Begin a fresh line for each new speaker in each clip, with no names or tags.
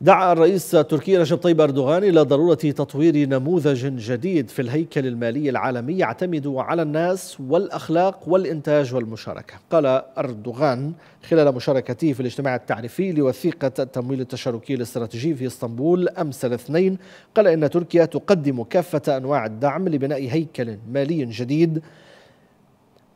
دعا الرئيس التركي رجب طيب أردوغان إلى ضرورة تطوير نموذج جديد في الهيكل المالي العالمي يعتمد على الناس والأخلاق والإنتاج والمشاركة قال أردوغان خلال مشاركته في الاجتماع التعريفي لوثيقة التمويل التشاركي الاستراتيجي في اسطنبول أمس الاثنين قال إن تركيا تقدم كافة أنواع الدعم لبناء هيكل مالي جديد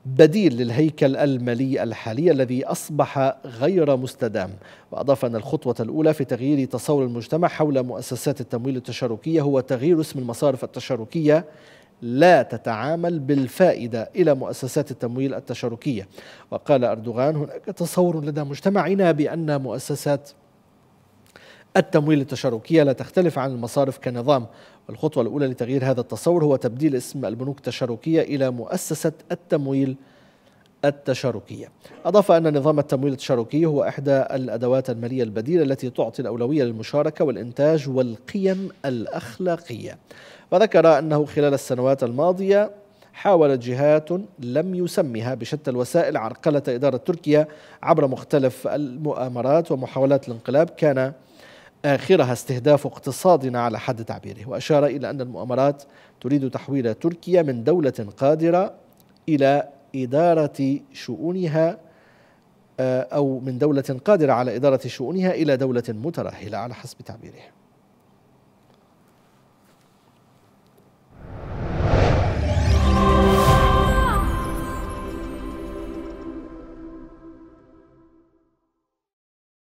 بديل للهيكل المالي الحالي الذي أصبح غير مستدام وأضاف أن الخطوة الأولى في تغيير تصور المجتمع حول مؤسسات التمويل التشاركية هو تغيير اسم المصارف التشاركية لا تتعامل بالفائدة إلى مؤسسات التمويل التشاركية وقال أردوغان هناك تصور لدى مجتمعنا بأن مؤسسات التمويل التشاركية لا تختلف عن المصارف كنظام والخطوة الأولى لتغيير هذا التصور هو تبديل اسم البنوك التشاركية إلى مؤسسة التمويل التشاركية أضاف أن نظام التمويل التشاركي هو إحدى الأدوات المالية البديلة التي تعطي الأولوية للمشاركة والإنتاج والقيم الأخلاقية وذكر أنه خلال السنوات الماضية حاولت جهات لم يسمها بشتى الوسائل عرقلة إدارة تركيا عبر مختلف المؤامرات ومحاولات الانقلاب كان آخرها استهداف اقتصادنا على حد تعبيره وأشار إلى أن المؤامرات تريد تحويل تركيا من دولة قادرة إلى إدارة شؤونها آه، أو من دولة قادرة على إدارة شؤونها إلى دولة متراحلة على حسب تعبيره